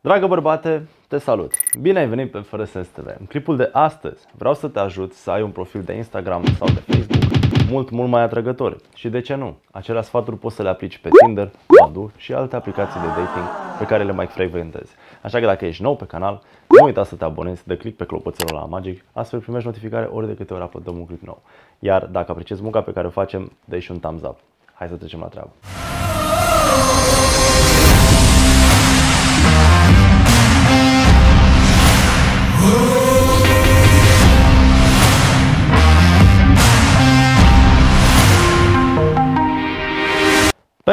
Dragă bărbate, te salut! Bine ai venit pe Fără Sens TV. În clipul de astăzi vreau să te ajut să ai un profil de Instagram sau de Facebook mult, mult mai atrăgător. Și de ce nu? Acelea sfaturi poți să le aplici pe Tinder, Badoo și alte aplicații de dating pe care le mai frecventezi. Așa că dacă ești nou pe canal, nu uita să te abonezi, de click pe clopoțelul la Magic, astfel primești notificare ori de câte ori apădăm un clip nou. Iar dacă apreciezi munca pe care o facem, dă și un thumbs up. Hai să trecem la treabă.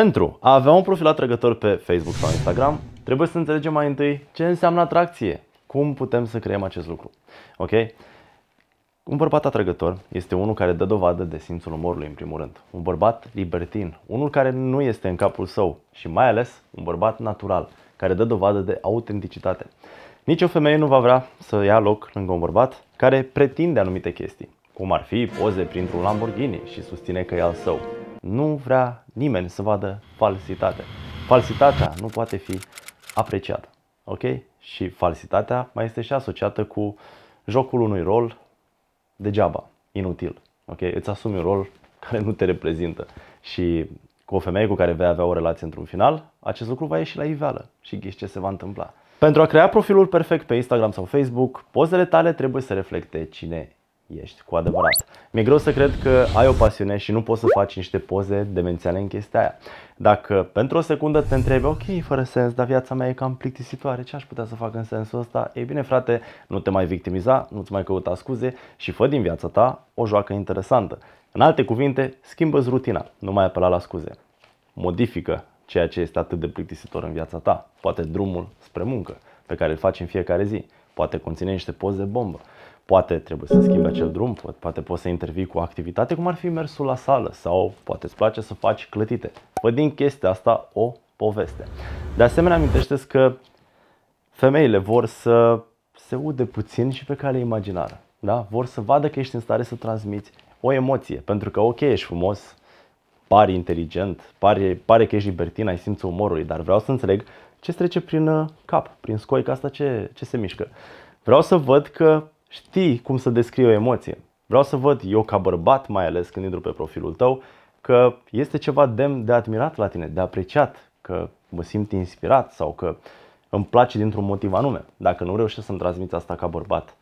Pentru a avea un profil atrăgător pe Facebook sau Instagram, trebuie să înțelegem mai întâi ce înseamnă atracție, cum putem să creăm acest lucru. Ok? Un bărbat atrăgător este unul care dă dovadă de simțul umorului în primul rând. Un bărbat libertin, unul care nu este în capul său și mai ales un bărbat natural, care dă dovadă de autenticitate. Nici o femeie nu va vrea să ia loc lângă un bărbat care pretinde anumite chestii, cum ar fi poze printr-un Lamborghini și susține că e al său. Nu vrea nimeni să vadă falsitate. Falsitatea nu poate fi apreciată. Ok? Și falsitatea mai este și asociată cu jocul unui rol degeaba, inutil. Ok? Îți asumi un rol care nu te reprezintă și cu o femeie cu care vei avea o relație într-un final, acest lucru va ieși la iveală și ghiși ce se va întâmpla. Pentru a crea profilul perfect pe Instagram sau Facebook, pozele tale trebuie să reflecte cine ești cu adevărat. Mi-e greu să cred că ai o pasiune și nu poți să faci niște poze demențiale în chestia aia. Dacă pentru o secundă te întrebi, ok, fără sens, dar viața mea e cam plictisitoare, ce aș putea să fac în sensul ăsta? Ei bine, frate, nu te mai victimiza, nu-ți mai căuta scuze și fă din viața ta o joacă interesantă. În alte cuvinte, schimbă-ți rutina, nu mai apela la scuze. Modifică ceea ce este atât de plictisitor în viața ta, poate drumul spre muncă pe care îl faci în fiecare zi, poate conține niște poze bombă, Poate trebuie să schimbi acel drum, poate poți să intervii cu o activitate cum ar fi mersul la sală sau poate îți place să faci clătite. Fă din chestia asta o poveste. De asemenea, amintește că femeile vor să se ude puțin și pe cale imaginară. Da? Vor să vadă că ești în stare să transmiți o emoție, pentru că ok, ești frumos, pari inteligent, pare, pare că ești libertin, ai simțul umorului, dar vreau să înțeleg ce trece prin uh, cap, prin scoica asta, ce, ce se mișcă. Vreau să văd că știi cum să descrii o emoție. Vreau să văd eu ca bărbat, mai ales când intru pe profilul tău, că este ceva demn de admirat la tine, de apreciat, că mă simt inspirat sau că îmi place dintr-un motiv anume. Dacă nu reușești să-mi transmiți asta ca bărbat,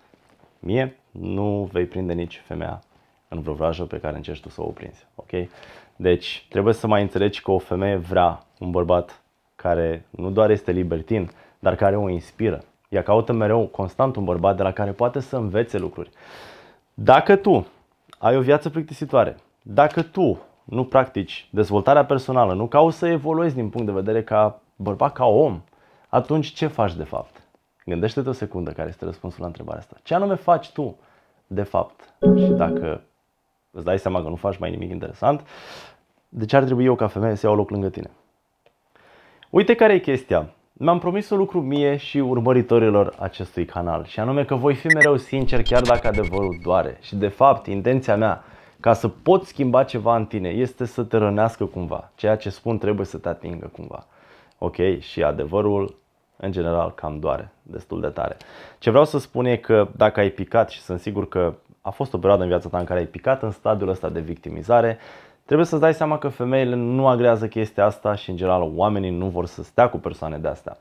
mie nu vei prinde nici femeia în vreo vrajă pe care încerci tu să o prinzi. Ok? Deci trebuie să mai înțelegi că o femeie vrea un bărbat care nu doar este libertin, dar care o inspiră, ea caută mereu constant un bărbat de la care poate să învețe lucruri. Dacă tu ai o viață plictisitoare, dacă tu nu practici dezvoltarea personală, nu cauți să evoluezi din punct de vedere ca bărbat, ca om, atunci ce faci de fapt? Gândește-te o secundă care este răspunsul la întrebarea asta. Ce anume faci tu de fapt? Și dacă îți dai seama că nu faci mai nimic interesant, de ce ar trebui eu ca femeie să iau loc lângă tine? Uite care e chestia mi-am promis un lucru mie și urmăritorilor acestui canal și anume că voi fi mereu sincer chiar dacă adevărul doare și de fapt intenția mea ca să pot schimba ceva în tine este să te rănească cumva. Ceea ce spun trebuie să te atingă cumva. Ok? Și adevărul în general cam doare destul de tare. Ce vreau să spun e că dacă ai picat și sunt sigur că a fost o perioadă în viața ta în care ai picat în stadiul ăsta de victimizare, Trebuie să-ți dai seama că femeile nu agrează chestia asta și în general oamenii nu vor să stea cu persoane de astea.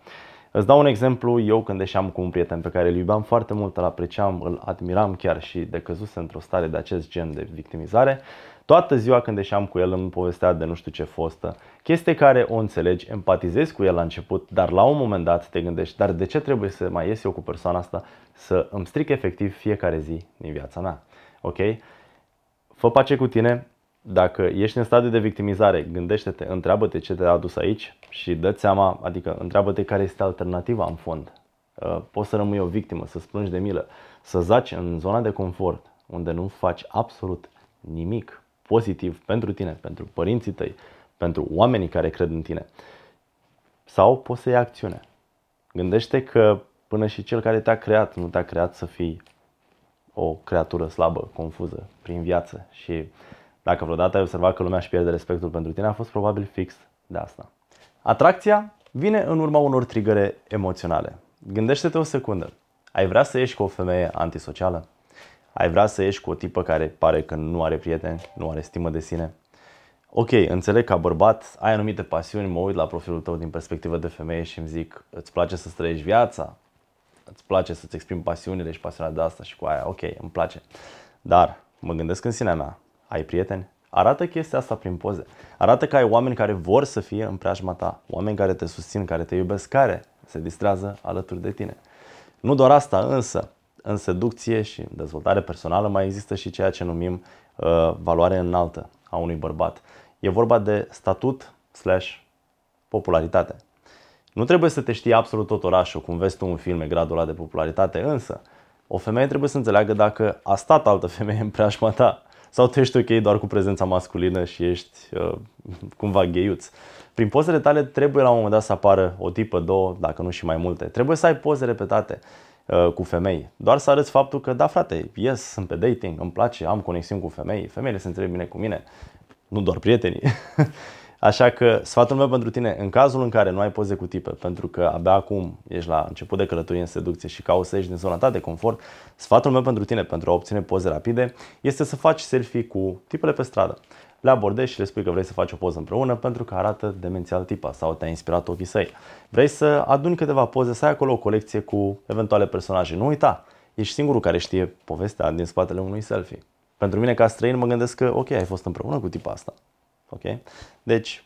Îți dau un exemplu, eu când ieșeam cu un prieten pe care îl iubeam foarte mult, îl apreciam, îl admiram chiar și de căzuse într-o stare de acest gen de victimizare, toată ziua când ieșeam cu el îmi povestea de nu știu ce fostă, chestie care o înțelegi, empatizezi cu el la început, dar la un moment dat te gândești, dar de ce trebuie să mai ies eu cu persoana asta să îmi stric efectiv fiecare zi din viața mea? Ok? Fă pace cu tine, dacă ești în stadiu de victimizare, gândește-te, întreabă-te ce te-a adus aici și dă seama, adică întreabă-te care este alternativa în fond. Uh, poți să rămâi o victimă, să plângi de milă, să zaci în zona de confort, unde nu faci absolut nimic pozitiv pentru tine, pentru părinții tăi, pentru oamenii care cred în tine. Sau poți să iei acțiune. Gândește că până și cel care te-a creat nu te-a creat să fii o creatură slabă, confuză, prin viață și dacă vreodată ai observat că lumea își pierde respectul pentru tine, a fost probabil fix de asta. Atracția vine în urma unor trigăre emoționale. Gândește-te o secundă. Ai vrea să ieși cu o femeie antisocială? Ai vrea să ieși cu o tipă care pare că nu are prieteni, nu are stimă de sine? Ok, înțeleg ca bărbat ai anumite pasiuni, mă uit la profilul tău din perspectivă de femeie și îmi zic îți place să trăiești viața, îți place să-ți exprimi pasiunile și pasiunea de asta și cu aia, ok, îmi place. Dar mă gândesc în sinea mea, ai prieteni, arată chestia asta prin poze. Arată că ai oameni care vor să fie în preajma ta, oameni care te susțin, care te iubesc, care se distrează alături de tine. Nu doar asta, însă, în seducție și dezvoltare personală mai există și ceea ce numim uh, valoare înaltă a unui bărbat. E vorba de statut slash popularitate. Nu trebuie să te știi absolut tot orașul, cum vezi tu în filme, gradul ăla de popularitate, însă o femeie trebuie să înțeleagă dacă a stat altă femeie în preajma ta sau tu ești ok doar cu prezența masculină și ești uh, cumva gheiuț. Prin pozele tale trebuie la un moment dat să apară o tipă, două, dacă nu și mai multe. Trebuie să ai poze repetate uh, cu femei. Doar să arăți faptul că, da frate, ies, sunt pe dating, îmi place, am conexiuni cu femei, femeile se înțeleg bine cu mine, nu doar prietenii. Așa că sfatul meu pentru tine, în cazul în care nu ai poze cu tipe, pentru că abia acum ești la început de călătorie în seducție și cauți să ieși din zona ta de confort, sfatul meu pentru tine pentru a obține poze rapide este să faci selfie cu tipele pe stradă. Le abordezi și le spui că vrei să faci o poză împreună pentru că arată demențial tipa sau te-a inspirat ochii săi. Vrei să aduni câteva poze, să ai acolo o colecție cu eventuale personaje. Nu uita, ești singurul care știe povestea din spatele unui selfie. Pentru mine ca străin mă gândesc că ok, ai fost împreună cu tipa asta. Ok? Deci,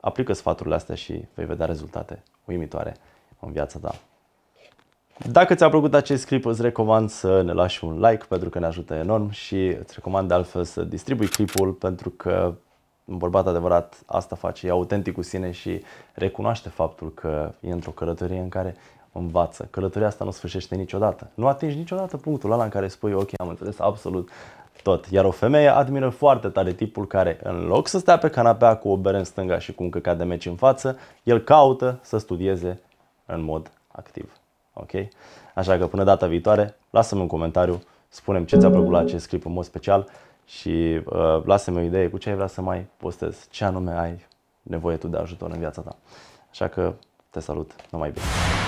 aplică sfaturile astea și vei vedea rezultate uimitoare în viața ta. Dacă ți-a plăcut acest clip, îți recomand să ne lași un like pentru că ne ajută enorm și îți recomand de altfel să distribui clipul pentru că un bărbat adevărat asta face, e autentic cu sine și recunoaște faptul că e într-o călătorie în care învață. Călătoria asta nu sfârșește niciodată. Nu atingi niciodată punctul ăla în care spui, ok, am înțeles absolut tot. Iar o femeie admiră foarte tare tipul care, în loc să stea pe canapea cu o bere în stânga și cu un căcat de meci în față, el caută să studieze în mod activ. Ok? Așa că până data viitoare, lasă-mi un comentariu, spune ce ți-a plăcut la acest clip în mod special și uh, lasă-mi o idee cu ce ai vrea să mai postez ce anume ai nevoie tu de ajutor în viața ta. Așa că te salut, numai bine!